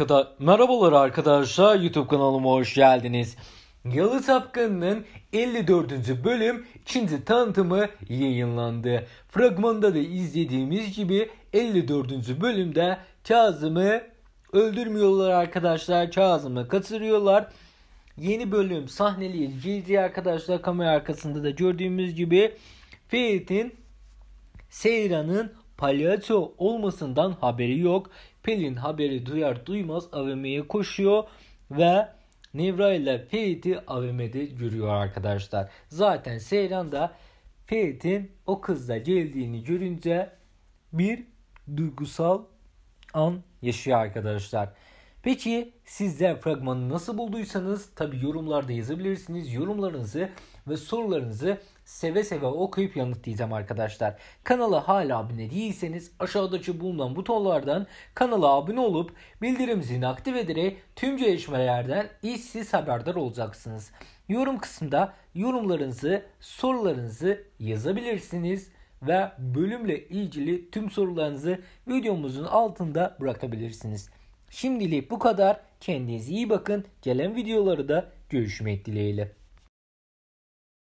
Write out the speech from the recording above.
Arkada, merhabalar arkadaşlar YouTube kanalıma hoş geldiniz. Yalı Sapkanı'nın 54. bölüm Çinci tanıtımı yayınlandı. Fragmanda da izlediğimiz gibi 54. bölümde Kazım'ı öldürmüyorlar arkadaşlar. Kazım'ı kaçırıyorlar. Yeni bölüm sahneleyeceğiz arkadaşlar. Kamera arkasında da gördüğümüz gibi Ferit'in Seyran'ın palyaço olmasından haberi yok. Pelin haberi duyar duymaz AVM'ye koşuyor ve Nevra ile Ferit'i AVM'de görüyor arkadaşlar. Zaten Seyran da Ferit'in o kızla geldiğini görünce bir duygusal an yaşıyor arkadaşlar. Peki sizler fragmanı nasıl bulduysanız tabi yorumlarda yazabilirsiniz. Yorumlarınızı ve sorularınızı seve seve okuyup yanıtlayacağım arkadaşlar. Kanala hala abone değilseniz aşağıdaki bulunan butonlardan kanala abone olup bildirim zilini aktif ederek tüm gelişmelerden işsiz haberdar olacaksınız. Yorum kısmında yorumlarınızı, sorularınızı yazabilirsiniz ve bölümle ilgili tüm sorularınızı videomuzun altında bırakabilirsiniz. Şimdilik bu kadar. Kendinize iyi bakın. Gelen videoları da görüşmek dileğiyle.